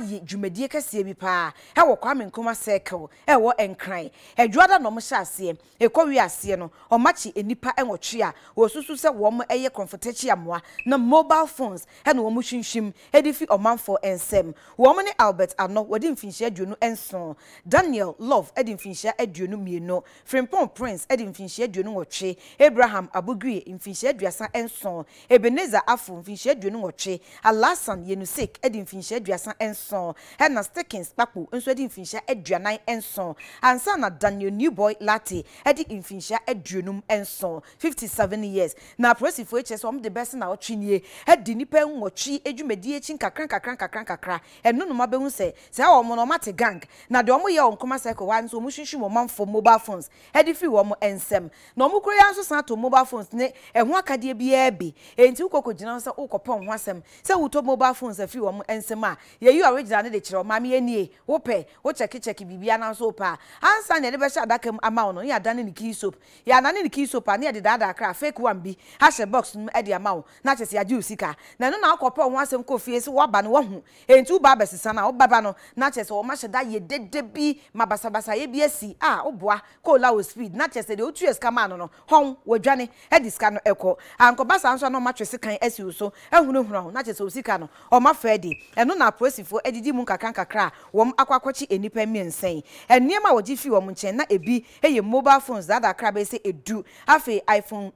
ayɛ dwumadie kɛseɛ bi paa ɛwɔ kwame nkrumah circle ɛwɔ nkran adwuada na ɔmhyɛ aseɛ ɛkɔwie aseɛ no ɔmakye enipa nwɔtwe a wɔsusu sɛ wɔn ɛyɛ kɔmfotakyi amoa na mobile phones ɛna wɔn hwimhwim ɛde Omanfo ensem. nsɛm wɔn ne albert ano wɔde mfinhyia aduonu nson daniel love ɛde mfinhyia aduonu mmienu frimpong prince ɛde mfinhyia aduonu wɔtwe abraham abogwie mfinhyia aduasa nson ebenezer afo mfinhyia aduonu wɔtwe alasan yenusek ɛde mfinhyia aduasa nson nson ɛna stickings papo nso de mfinhyia aduanan nson ansa na daniel newboy latte ɛde mfinhyia aduonum nson fifty seven years na apolisifoɔ ekyir sɛ wɔn de bɛsi na ɔtwi nie ɛde nipa nwɔtwi edwumadie ekyi nkakra nkakra nkakra nkakra ɛnu nom abɛhu sɛ sɛ wɔn no wɔn ate gang na deɛ wɔn yɛ wɔn nkɔma cycle wa nso wɔn hwehwɛ wɔn manfo mobile phones ɛde firi wɔn nsam na wɔn kura yɛ nso san to mobile phones ne ɛho akadeɛ biara bi e nti wokɔkɔ gyina hɔ sɛ wokɔpɛ ho asɛm sɛ wotɔ mobile phones afiri e wɔn nsam a yɛyi ɔre gyina ne de kyerɛ maame yɛ nie wopɛ wokyɛkekyɛke biribia na nso wopɛ a ansa na yɛde bɛhyɛ adaka mu ama wo no ne yɛadane ne kii soap yɛanane ne kii soap a ne yɛde daadaa kra fake one bi ahyɛ box mu de ama wo na kyɛ sɛ yɛagye wo sika na ɛno na akɔpɛ wo ho asɛm kɔ fie sɛ woaba no woahu ɛnti woba abɛsesa no a no na kyɛ sɛ wɔma hyɛ da yɛ dede bi ma basabasayɛ bi asi a woboa kɔɔla wo speed na kyɛ sɛ deɛ wotuɛ sika maa no no hɔn wɔadwane de sika no ɛkɔ ankɔba saa nso Edidi adidi mu nkakrankakra a wɔn akɔ akɔkye nnipa mmiɛnsa yi nneɛma wɔgye fi wɔn nkyɛn na ebi yɛ mobile phones dada akra bɛyɛ sɛ edu afei iphone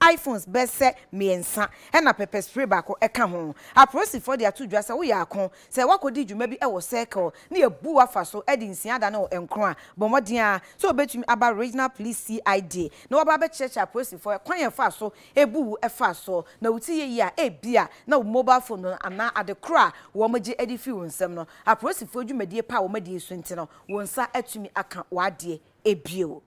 iphones bɛsɛ mmiɛnsa ɛna pepper spray baako ɛka ho apolisifoɔ de ato dwa sɛ woyɛ ako sɛ wakɔdi dwuma bi ɛwɔ circle ne yɛbu afa so ɛde nsia da no nkron a bɔ mmɔden a sɛ obɛtumi aba regional police cid na wɔba bɛkyerɛkyerɛ apolisifoɔ kwan yɛ fa so ebu ɛfa so na wɔti yɛ yie a ebi a na wɔn mobile phone no anaa adekoro a wɔn gye ɛde fi wɔn nsam no apolisifoɔ dwumadie pa a wɔn adi esu nti no wɔn nsa atumi aka wɔn adeɛ ebio.